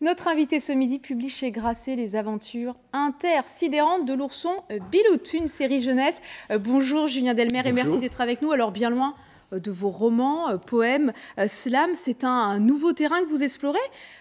Notre invité ce midi publie chez Grasset les aventures intersidérantes de l'ourson Bilout, une série jeunesse. Euh, bonjour Julien Delmer et merci d'être avec nous. Alors bien loin euh, de vos romans, euh, poèmes, euh, slam. C'est un, nouveau terrain que vous explorez.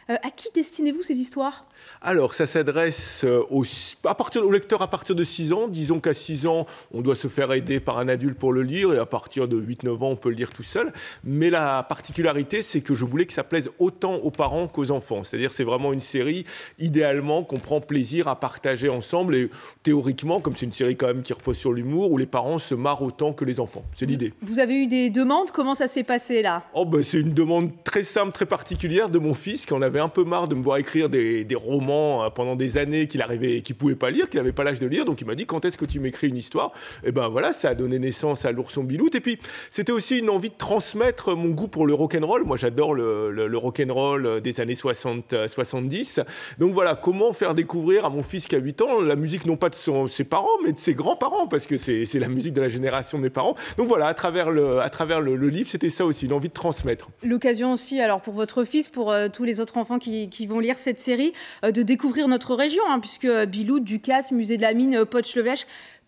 à qui destinez-vous ces histoires Alors, ça s'adresse au, à partir, lecteurs à partir de 6 ans. Disons qu'à 6 ans, on doit se faire aider par un adulte pour le lire et à partir de 8-9 ans, on peut le lire tout seul. Mais la particularité, c'est que je voulais que ça plaise autant aux parents qu'aux enfants. C'est-à-dire c'est vraiment une série, idéalement, qu'on prend plaisir à partager ensemble et théoriquement, comme c'est une série quand même qui repose sur l'humour, où les parents se marrent autant que les enfants. C'est l'idée. Vous avez eu des demande Comment ça s'est passé là oh ben, C'est une demande très simple, très particulière de mon fils qui en avait un peu marre de me voir écrire des, romans euh, pendant des années qu'il arrivait, qu'il pouvait pas lire, qu'il n'avait pas l'âge de lire. Donc il m'a dit quand est-ce que tu m'écris une histoire Et eh ben voilà, ça a donné naissance à l'ourson biloute. Et puis c'était aussi une envie de transmettre mon goût pour le rock'n'roll. Moi j'adore le, le, rock'n'roll des années 60, 70. Euh, Donc voilà, comment faire découvrir à mon fils qui a 8 ans la musique non pas de ses parents mais de ses grands-parents parce que c'est la musique de la génération de mes parents. Donc voilà, à travers le, à travers le, livre, c'était ça aussi, l'envie de transmettre. L'occasion aussi, alors pour votre fils, pour euh, tous les autres enfants qui, vont lire cette série, euh, de découvrir notre région, hein, puisque euh, Bilou, Ducasse, Musée de la Mine, potche le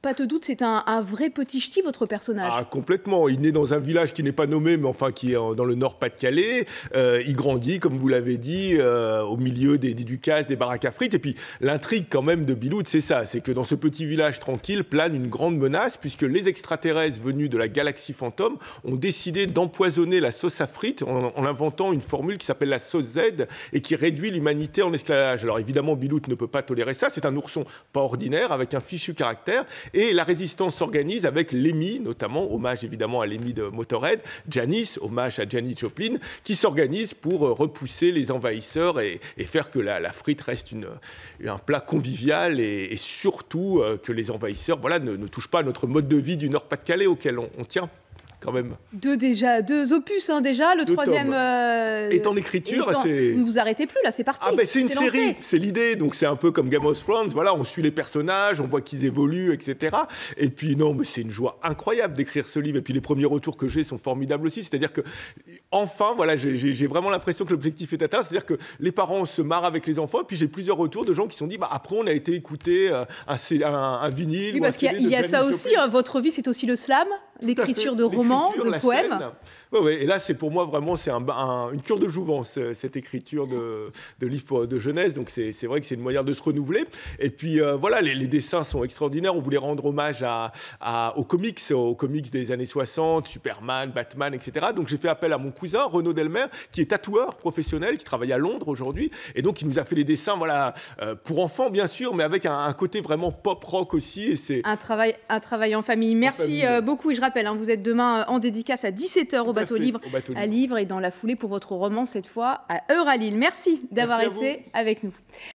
pas de doute, c'est un, vrai petit ch'ti, votre personnage. Ah, complètement. Il naît dans un village qui n'est pas nommé, mais enfin qui est dans le Nord-Pas-de-Calais. Euh, il grandit, comme vous l'avez dit, euh, au milieu des, des des baraques à frites. Et puis, l'intrigue quand même de bilout c'est ça. C'est que dans ce petit village tranquille plane une grande menace, puisque les extraterrestres venus de la galaxie fantôme ont décidé d'empoisonner la sauce à frites en, inventant une formule qui s'appelle la sauce Z et qui réduit l'humanité en esclavage. Alors évidemment, bilout ne peut pas tolérer ça. C'est un ourson pas ordinaire, avec un fichu caractère. Et la résistance s'organise avec l'EMI, notamment, hommage évidemment à l'EMI de Motorhead, Janice, hommage à Janice Joplin, qui s'organise pour euh, repousser les envahisseurs et, faire que la, frite reste un plat convivial et, surtout euh, que les envahisseurs voilà, ne, touchent pas à notre mode de vie du Nord-Pas-de-Calais auquel on tient. Deux déjà, deux opus hein, déjà, le troisième est euh, en écriture. c'est... Vous arrêtez plus là, c'est parti. Ah, ben, c'est une série, c'est l'idée, donc c'est un peu comme Game of Thrones. Voilà, on suit les personnages, on voit qu'ils évoluent, etc. Et puis non, mais c'est une joie incroyable d'écrire ce livre. Et puis les premiers retours que j'ai sont formidables aussi. C'est-à-dire que enfin, voilà, j'ai vraiment l'impression que l'objectif est atteint. C'est-à-dire que les parents se marrent avec les enfants. Et puis j'ai plusieurs retours de gens qui se sont dit, bah après on a été écouter euh, un, vinyle. Oui, parce qu'il y a, ça aussi. Hein, votre vie, c'est aussi le slam l'écriture de romans, de poèmes. Oui, et là, c'est pour moi vraiment, c'est un, une cure de jouvence, euh, cette écriture de, livres de jeunesse. Donc, c'est vrai que c'est une manière de se renouveler. Et puis, euh, voilà, les, dessins sont extraordinaires. On voulait rendre hommage à, aux comics, aux comics des années 60, Superman, Batman, etc. Donc, j'ai fait appel à mon cousin, Renaud Delmer, qui est tatoueur professionnel, qui travaille à Londres aujourd'hui. Et donc, il nous a fait des dessins, voilà, euh, pour enfants, bien sûr, mais avec un, côté vraiment pop-rock aussi. Et un, travail, un travail en famille. Merci beaucoup. Hein, vous êtes demain euh, en dédicace à 17h au, bateau Livre, à Livre et dans la foulée pour votre roman, cette fois à Heure à Lille. Merci d'avoir été avec nous.